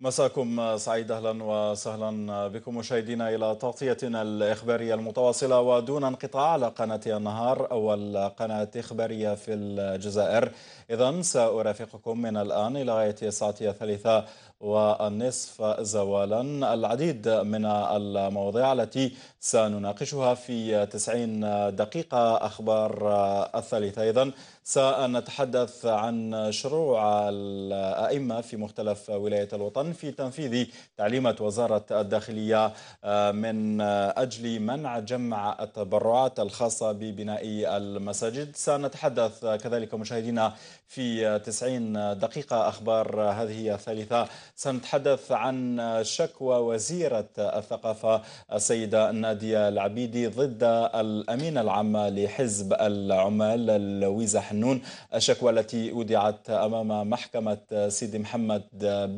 مساكم سعيد اهلا وسهلا بكم مشاهدينا الى تغطيتنا الاخباريه المتواصله ودون انقطاع على قناه النهار اول قناه اخباريه في الجزائر اذا سارافقكم من الان الى غايه الساعه الثالثه والنصف زوالا العديد من المواضيع التي سنناقشها في 90 دقيقه اخبار الثالثه اذا سنتحدث عن شروع الأئمة في مختلف ولايات الوطن في تنفيذ تعليمات وزارة الداخلية آه، من أجل منع جمع التبرعات الخاصة ببناء المساجد سنتحدث كذلك مشاهدينا في 90 دقيقة أخبار هذه الثالثة سنتحدث عن شكوى وزيرة الثقافة السيدة نادية العبيدي ضد الأمين العام لحزب العمال الويزة حنون الشكوى التي ودعت أمام محكمة سيدي محمد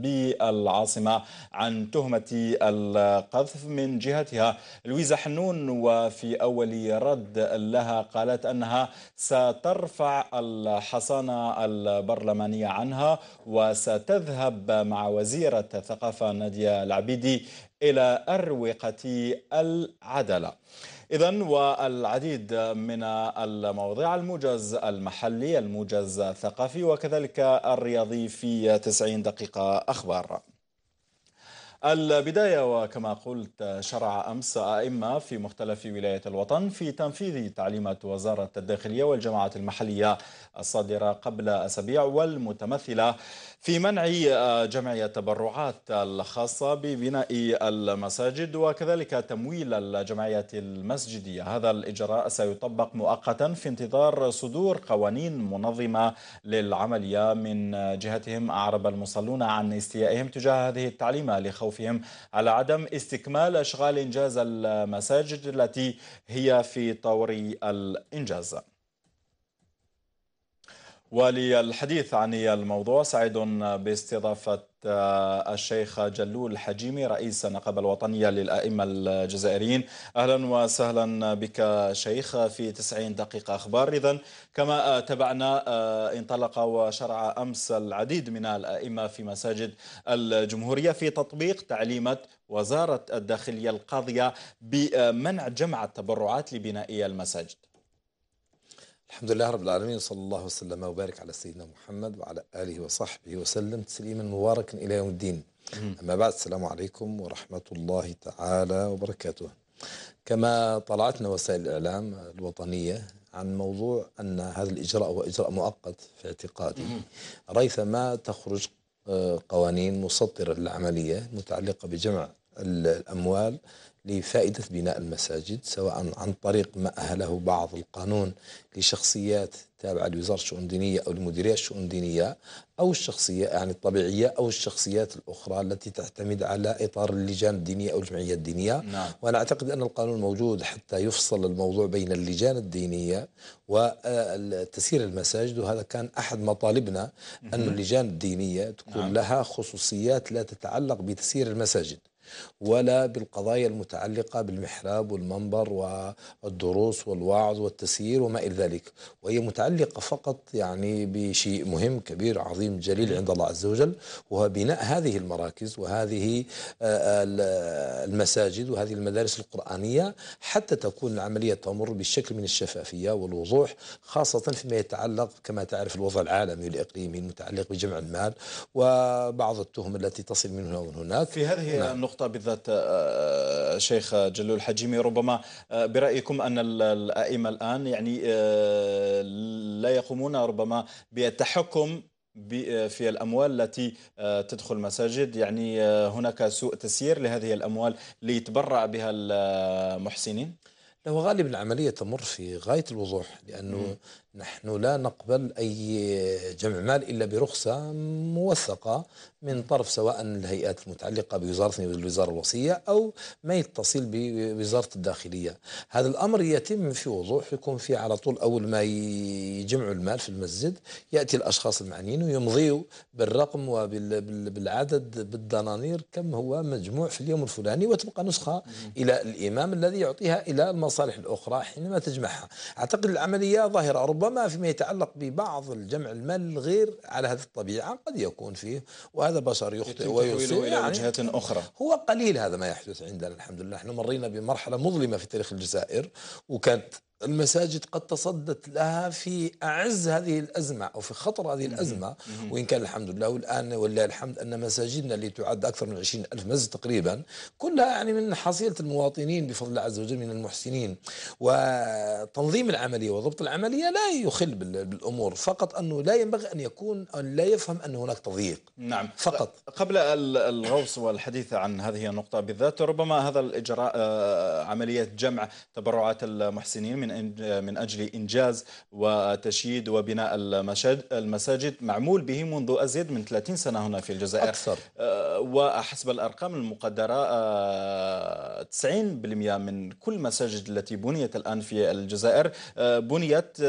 بالعاصمة عن تهمة القذف من جهتها لويزا حنون وفي أول رد لها قالت أنها سترفع الحصانة البرلمانية عنها وستذهب مع وزيرة الثقافة نادية العبيدي إلى أروقة العدالة إذا والعديد من المواضيع الموجز المحلي الموجز الثقافي وكذلك الرياضي في 90 دقيقة أخبار البداية وكما قلت شرع أمس أئمة في مختلف ولايات الوطن في تنفيذ تعليمات وزارة الداخلية والجماعات المحلية الصادرة قبل أسابيع والمتمثلة في منع آه، جمعية التبرعات الخاصة ببناء المساجد وكذلك تمويل الجمعيات المسجدية هذا الإجراء سيطبق مؤقتا في انتظار صدور قوانين منظمة للعملية من جهتهم أعرب المصلون عن استيائهم تجاه هذه التعليمة لخوفهم على عدم استكمال أشغال إنجاز المساجد التي هي في طور الإنجاز وللحديث عن الموضوع سعيد باستضافة آه، الشيخ جلول حجيمي رئيس النقابة الوطنية للأئمة الجزائريين أهلا وسهلا بك شيخ في 90 دقيقة أخبار إذا كما تبعنا آه، انطلق وشرع أمس العديد من الأئمة في مساجد الجمهورية في تطبيق تعليمة وزارة الداخلية القاضية بمنع جمع التبرعات لبناء المساجد الحمد لله رب العالمين صلى الله وسلم وبارك على سيدنا محمد وعلى آله وصحبه وسلم تسليما مباركا إلى يوم الدين أما بعد السلام عليكم ورحمة الله تعالى وبركاته كما طلعتنا وسائل الإعلام الوطنية عن موضوع أن هذا الإجراء هو إجراء مؤقت في اعتقادي ريثما تخرج آه، قوانين مسطرة للعملية متعلقة بجمع الأموال لفائدة بناء المساجد سواء عن طريق ما أهله بعض القانون لشخصيات تابعة لوزارة الشؤون الدينية أو لمديرية الشؤون الدينية أو الشخصية يعني الطبيعية أو الشخصيات الأخرى التي تعتمد على إطار اللجان الدينية أو الجمعية الدينية نعم. وأنا أعتقد أن القانون موجود حتى يفصل الموضوع بين اللجان الدينية وتسيير المساجد وهذا كان أحد مطالبنا أن اللجان الدينية تكون نعم. لها خصوصيات لا تتعلق بتسيير المساجد ولا بالقضايا المتعلقة بالمحراب والمنبر والدروس والوعظ والتسيير وما إلى ذلك وهي متعلقة فقط يعني بشيء مهم كبير عظيم جليل عند الله عز وجل وهو بناء هذه المراكز وهذه آه، آه، المساجد وهذه المدارس القرآنية حتى تكون العملية تمر بشكل من الشفافية والوضوح خاصة فيما يتعلق كما تعرف الوضع العالمي والإقليمي المتعلق بجمع المال وبعض التهم التي تصل من هنا ومن هناك في هذه نعم. النقطة النقطة بالذات آه، آه، شيخ جلول حجيمي ربما آه، برأيكم أن الأئمة الآن يعني لا يقومون ربما بالتحكم في الأموال التي تدخل المساجد يعني هناك سوء تسيير لهذه الأموال ليتبرع بها المحسنين؟ لو غالبا العملية تمر في غاية الوضوح لأنه مم. نحن لا نقبل أي جمع مال إلا برخصة موثقة من طرف سواء الهيئات المتعلقة بوزارتنا الوزارة الوصية أو ما يتصل بوزارة الداخلية هذا الأمر يتم في وضوح يكون في على طول أول ما يجمعوا المال في المسجد يأتي الأشخاص المعنيين ويمضيوا بالرقم وبالعدد بالدنانير كم هو مجموع في اليوم الفلاني وتبقى نسخة مم. إلى الإمام الذي يعطيها إلى المصدر المصالح الأخرى حينما تجمعها أعتقد العملية ظاهرة ربما فيما يتعلق ببعض الجمع المال الغير على هذه الطبيعة قد يكون فيه وهذا بشر يخطئ ويصيب إلى يعني أخرى هو قليل هذا ما يحدث عندنا الحمد لله نحن مرينا بمرحلة مظلمة في تاريخ الجزائر وكانت المساجد قد تصدت لها في أعز هذه الأزمة أو في خطر هذه الأزمة وإن كان الحمد لله والآن ولله الحمد أن مساجدنا اللي تعد أكثر من 20 ألف مسجد تقريبا كلها يعني من حصيلة المواطنين بفضل الله عز وجل من المحسنين وتنظيم العملية وضبط العملية لا يخل بالأمور فقط أنه لا ينبغي أن يكون أن لا يفهم أن هناك تضييق نعم فقط قبل الغوص والحديث عن هذه النقطة بالذات ربما هذا الإجراء آه، عملية جمع تبرعات المحسنين من من من اجل انجاز وتشييد وبناء المساجد معمول به منذ ازيد من 30 سنه هنا في الجزائر اكثر آه، وحسب الارقام المقدره 90% آه، من كل المساجد التي بنيت الان في الجزائر آه، بنيت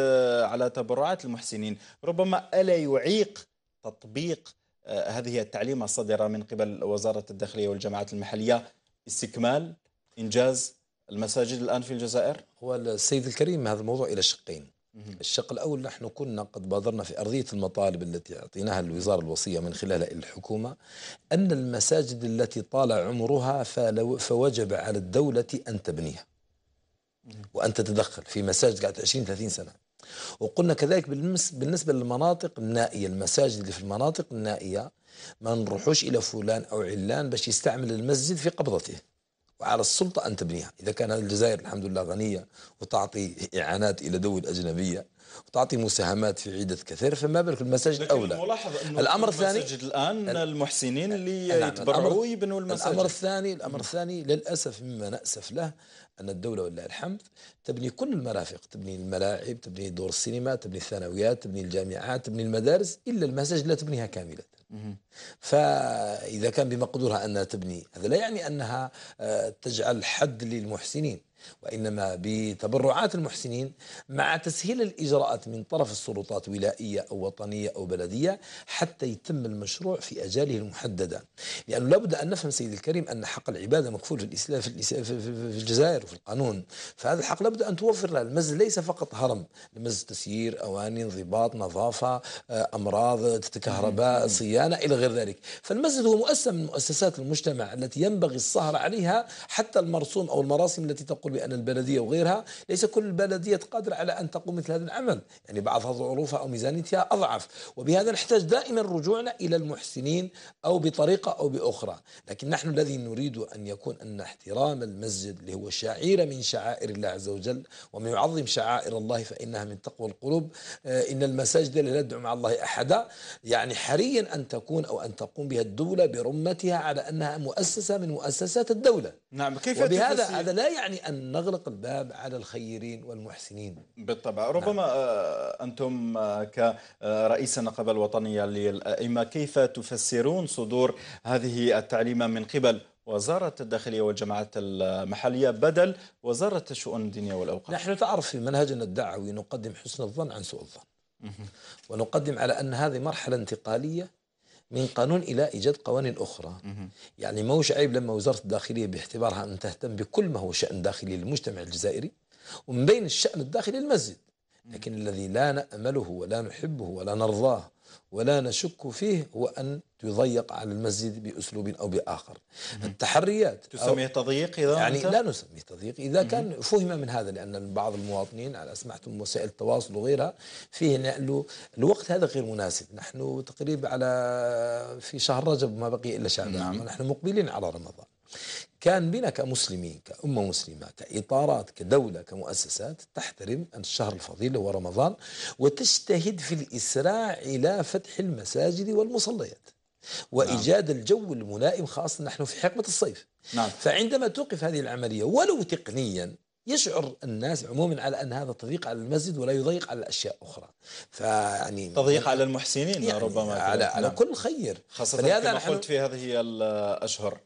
على تبرعات المحسنين ربما الا يعيق تطبيق هذه التعليمه الصادره من قبل وزاره الداخليه والجماعات المحليه استكمال انجاز المساجد الآن في الجزائر؟ هو السيد الكريم هذا الموضوع إلى شقين الشق الأول نحن كنا قد بادرنا في أرضية المطالب التي أعطيناها الوزارة الوصية من خلالها الحكومة أن المساجد التي طال عمرها فوجب على الدولة أن تبنيها وأن تتدخل في مساجد قعدت 20 30 سنة وقلنا كذلك بالنسبة للمناطق النائية المساجد اللي في المناطق النائية ما نروحوش إلى فلان أو علان باش يستعمل المسجد في قبضته وعلى السلطة أن تبنيها إذا كان الجزائر الحمد لله غنية وتعطي إعانات إلى دول أجنبية وتعطي مساهمات في عدة كثير فما بالك المساجد أولى أنه الأمر الثاني المساجد الآن المحسنين اللي نعم، يتبرعوا يبنوا المساجد الأمر الثاني الأمر الثاني للأسف مما نأسف له أن الدولة ولله الحمد تبني كل المرافق تبني الملاعب تبني دور السينما تبني الثانويات تبني الجامعات تبني المدارس إلا المساجد لا تبنيها كاملة فإذا كان بمقدورها أنها تبني هذا لا يعني أنها آه، تجعل حد للمحسنين وإنما بتبرعات المحسنين مع تسهيل الإجراءات من طرف السلطات ولائية أو وطنية أو بلدية حتى يتم المشروع في أجاله المحددة لأنه لابد أن نفهم سيد الكريم أن حق العبادة مكفول في, الإسلام في الجزائر وفي القانون فهذا الحق لابد أن توفر له المسجد ليس فقط هرم المسجد تسيير أواني انضباط نظافة آه، أمراض كهرباء صيانة إلى غير ذلك فالمسجد هو مؤسسة من مؤسسات المجتمع التي ينبغي السهر عليها حتى المرسوم أو المراسم التي تقول أقول بأن البلدية وغيرها ليس كل البلدية قادرة على أن تقوم مثل هذا العمل يعني بعضها ظروفها أو ميزانيتها أضعف وبهذا نحتاج دائما رجوعنا إلى المحسنين أو بطريقة أو بأخرى لكن نحن الذي نريد أن يكون أن احترام المسجد اللي هو شعيرة من شعائر الله عز وجل ومن يعظم شعائر الله فإنها من تقوى القلوب آه، إن المساجد لا يدعو مع الله أحدا يعني حريا أن تكون أو أن تقوم بها الدولة برمتها على أنها مؤسسة من مؤسسات الدولة نعم كيف وبهذا هذا لا يعني أن نغلق الباب على الخيرين والمحسنين بالطبع نعم. ربما نعم. أنتم آه، كرئيس النقابة الوطنية للأئمة كيف تفسرون صدور هذه التعليمة من قبل وزارة الداخلية والجماعات المحلية بدل وزارة الشؤون الدينية والأوقاف نحن تعرف في منهجنا الدعوي نقدم حسن الظن عن سوء الظن ونقدم على أن هذه مرحلة انتقالية من قانون إلى إيجاد قوانين أخرى يعني ما هوش عيب لما وزارة الداخلية باعتبارها أن تهتم بكل ما هو شأن داخلي للمجتمع الجزائري ومن بين الشأن الداخلي للمسجد لكن الذي لا نأمله ولا نحبه ولا نرضاه ولا نشك فيه هو أن يضيق على المسجد بأسلوب أو بآخر التحريات تسميه تضييق إذا يعني لا نسميه تضييق إذا كان فهم من هذا لأن بعض المواطنين على سمعتم وسائل التواصل وغيرها فيه أنه الوقت هذا غير مناسب نحن تقريبا على في شهر رجب ما بقي إلا شهر نعم. نحن مقبلين على رمضان كان بنا كمسلمين كأمة مسلمة كإطارات كدولة كمؤسسات تحترم الشهر الفضيل هو رمضان وتجتهد في الإسراع إلى فتح المساجد والمصليات وإيجاد نعم. الجو الملائم خاصة نحن في حقبة الصيف نعم. فعندما توقف هذه العملية ولو تقنيا يشعر الناس عموما على ان هذا تضييق على المسجد ولا يضيق على الأشياء اخرى فيعني تضييق يعني على المحسنين يعني ربما على, على نعم. كل خير خاصه كما قلت في هذه الاشهر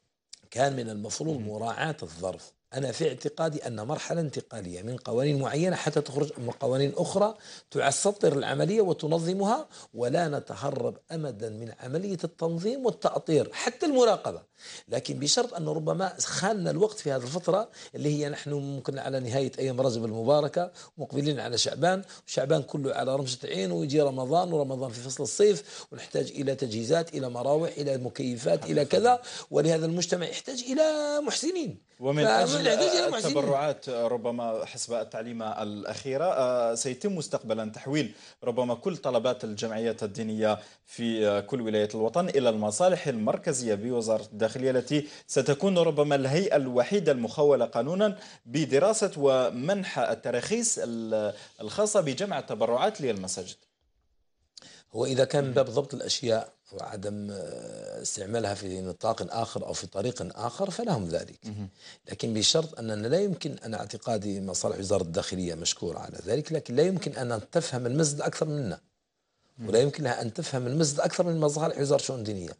كان من المفروض مراعاة الظرف أنا في اعتقادي أن مرحلة انتقالية من قوانين معينة حتى تخرج من قوانين أخرى تسطر العملية وتنظمها ولا نتهرب أمدا من عملية التنظيم والتأطير حتى المراقبة لكن بشرط أن ربما خاننا الوقت في هذه الفترة اللي هي نحن ممكن على نهاية أيام رجب المباركة مقبلين على شعبان وشعبان كله على رمشة عين ويجي رمضان ورمضان في فصل الصيف ونحتاج إلى تجهيزات إلى مراوح إلى مكيفات إلى كذا ولهذا المجتمع يحتاج إلى محسنين ومن أجل التبرعات ربما حسب التعليمة الأخيرة آه، سيتم مستقبلا تحويل ربما كل طلبات الجمعيات الدينية في آه، كل ولاية الوطن إلى المصالح المركزية بوزارة الداخلية التي ستكون ربما الهيئة الوحيدة المخولة قانونا بدراسة ومنح التراخيص الخاصة بجمع التبرعات للمساجد هو إذا كان من باب ضبط الأشياء وعدم آه، استعمالها في نطاق آخر أو في طريق آخر فلهم ذلك لكن بشرط أننا لا يمكن أنا اعتقادي مصالح وزارة الداخلية مشكورة على ذلك لكن لا يمكن أن تفهم المسجد أكثر منا ولا يمكن لها أن تفهم المسجد أكثر من مصالح وزارة الشؤون الدينية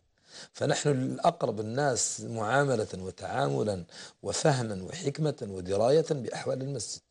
فنحن الأقرب الناس معاملة وتعاملا وفهما وحكمة ودراية بأحوال المسجد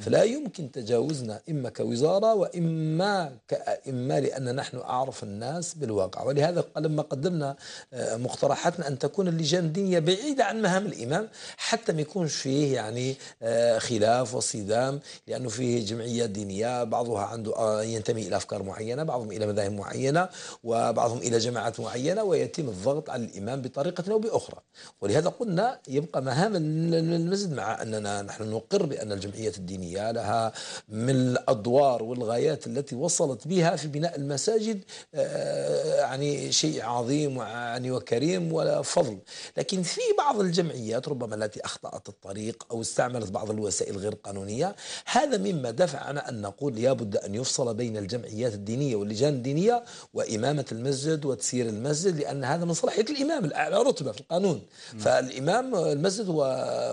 فلا يمكن تجاوزنا إما كوزارة وإما كأئمة لأن نحن أعرف الناس بالواقع ولهذا لما قدمنا آه، مقترحاتنا أن تكون اللجان الدينية بعيدة عن مهام الإمام حتى ما يكونش فيه يعني آه، خلاف وصدام لأنه فيه جمعيات دينية بعضها عنده آه، ينتمي إلى أفكار معينة بعضهم إلى مذاهب معينة وبعضهم إلى جماعات معينة ويتم الضغط على الإمام بطريقة أو بأخرى ولهذا قلنا يبقى مهام المسجد مع أننا نحن نقر بأن الجمعيات الدينية لها من الأدوار والغايات التي وصلت بها في بناء المساجد آه، يعني شيء عظيم يعني وكريم ولا فضل لكن في بعض الجمعيات ربما التي أخطأت الطريق أو استعملت بعض الوسائل غير القانونية هذا مما دفعنا أن نقول لابد أن يفصل بين الجمعيات الدينية واللجان الدينية وإمامة المسجد وتسيير المسجد لأن هذا من صلاحية الإمام الأعلى رتبة في القانون فالإمام المسجد هو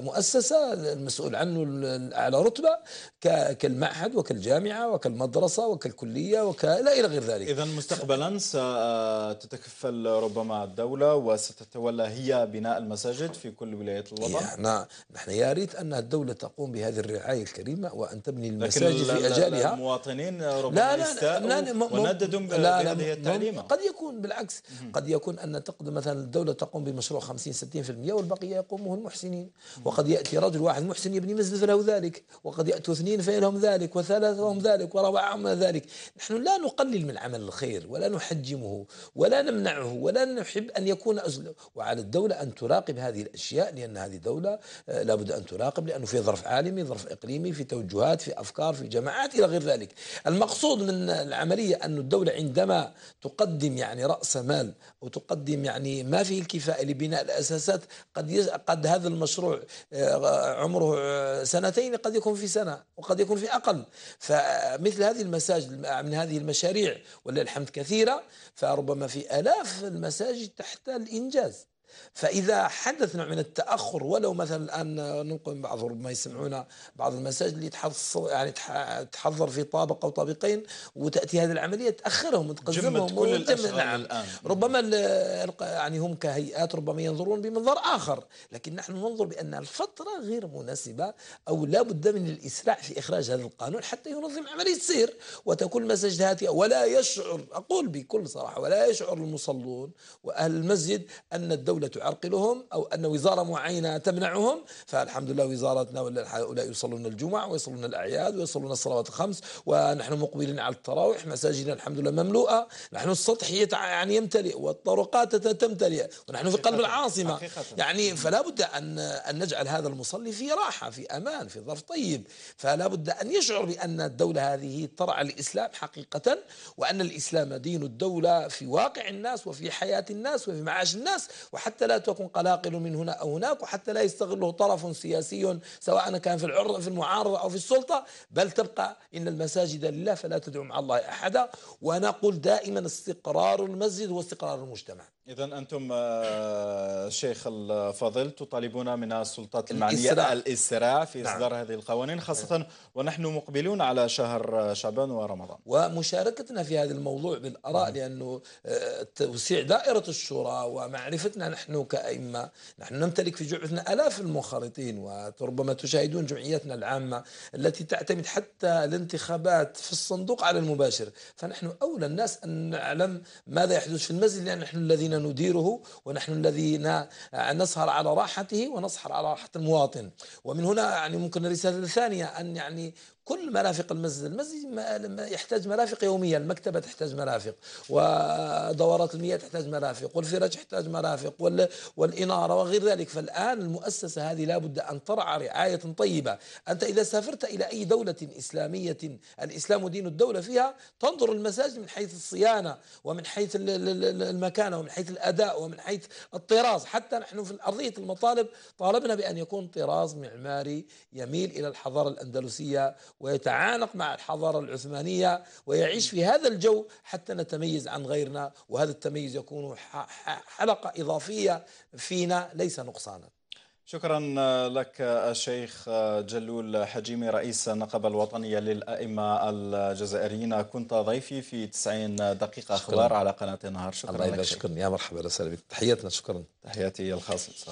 مؤسسة المسؤول عنه الأعلى رتبة الرتبة كالمعهد وكالجامعة وكالمدرسة وكالكلية وكلا إلى غير ذلك إذا مستقبلا ستتكفل آه، ربما الدولة وستتولى هي بناء المساجد في كل ولايات الوطن نعم نحن يا ريت أن الدولة تقوم بهذه الرعاية الكريمة وأن تبني المساجد في أجالها المواطنين ربما لا لا لا لا ونددوا بهذه التعليمة قد يكون بالعكس قد يكون أن تقدم مثلا الدولة تقوم بمشروع 50 60% والبقية يقومه المحسنين وقد يأتي رجل واحد محسن يبني مسجد فله ذلك وقد يأتوا اثنين فإلهم ذلك وثلاثة وهم ذلك وربعهم ذلك نحن لا نقلل من عمل الخير ولا نحجمه ولا نمنعه ولا نحب أن يكون أزل وعلى الدولة أن تراقب هذه الأشياء لأن هذه الدولة آه، لابد أن تراقب لأنه في ظرف عالمي ظرف إقليمي في توجهات في أفكار في جماعات إلى غير ذلك المقصود من العملية أن الدولة عندما تقدم يعني رأس مال أو تقدم يعني ما فيه الكفاءة لبناء الأساسات قد قد هذا المشروع آه، عمره آه، سنتين قد يكون في سنة وقد يكون في أقل فمثل هذه المساجد من هذه المشاريع ولله الحمد كثيرة فربما في آلاف المساجد تحت الإنجاز فاذا حدث نوع من التاخر ولو مثلا الان ننقل بعض ربما يسمعونا بعض المساجد اللي تحصل يعني تحضر في طابق او طابقين وتاتي هذه العمليه تاخرهم وتقزمهم كل نعم الان ربما يعني هم كهيئات ربما ينظرون بمنظر اخر لكن نحن ننظر بان الفتره غير مناسبه او لا بد من الاسراع في اخراج هذا القانون حتى ينظم عمليه سير وتكون المساجد هاتيه ولا يشعر اقول بكل صراحه ولا يشعر المصلون واهل المسجد ان الدوله الدولة تعرقلهم أو أن وزارة معينة تمنعهم فالحمد لله وزارتنا ولا هؤلاء يصلون الجمعة ويصلون الأعياد ويصلون الصلوات الخمس ونحن مقبلين على التراويح مساجدنا الحمد لله مملوءة نحن السطح يعني يمتلئ والطرقات تمتلئ ونحن في قلب العاصمة حقيقة. يعني فلا بد أن أن نجعل هذا المصلي في راحة في أمان في ظرف طيب فلا بد أن يشعر بأن الدولة هذه ترعى الإسلام حقيقة وأن الإسلام دين الدولة في واقع الناس وفي حياة الناس وفي معاش الناس وحتى حتى لا تكون قلاقل من هنا أو هناك وحتى لا يستغله طرف سياسي سواء كان في العرض في المعارضة أو في السلطة بل تبقى إن المساجد لله فلا تدعو مع الله أحدا ونقول دائما استقرار المسجد هو استقرار المجتمع إذا أنتم آه، شيخ الفاضل تطالبون من السلطات المعنية الإسراع, الإسراع في نعم. إصدار نعم. هذه القوانين خاصة ونحن مقبلون على شهر آه، شعبان ورمضان ومشاركتنا في هذا الموضوع بالآراء لأنه آه، توسيع دائرة الشورى ومعرفتنا نحن كأئمة نحن نمتلك في جمعتنا ألاف المنخرطين وربما تشاهدون جمعيتنا العامة التي تعتمد حتى الانتخابات في الصندوق على المباشر فنحن أولى الناس أن نعلم ماذا يحدث في المسجد لأن نحن الذين نديره ونحن الذي نسهر على راحته ونسهر على راحة المواطن ومن هنا يعني ممكن الرسالة الثانية أن يعني كل مرافق المسجد المسجد يحتاج مرافق يوميا المكتبة تحتاج مرافق ودورات المياه تحتاج مرافق والفراش تحتاج مرافق والإنارة وغير ذلك فالآن المؤسسة هذه لابد أن ترعى رعاية طيبة أنت إذا سافرت إلى أي دولة إسلامية الإسلام دين الدولة فيها تنظر المساجد من حيث الصيانة ومن حيث المكانة ومن حيث الأداء ومن حيث الطراز حتى نحن في أرضية المطالب طالبنا بأن يكون طراز معماري يميل إلى الحضارة الأندلسية ويتعانق مع الحضارة العثمانية ويعيش في هذا الجو حتى نتميز عن غيرنا وهذا التميز يكون حلقة إضافية فينا ليس نقصانا شكرا لك الشيخ جلول حجيمي رئيس النقابة الوطنية للأئمة الجزائريين كنت ضيفي في 90 دقيقة أخبار على قناة النهار شكرا الله يبارك يا مرحبا وسهلا بك تحياتنا شكرا تحياتي الخاصة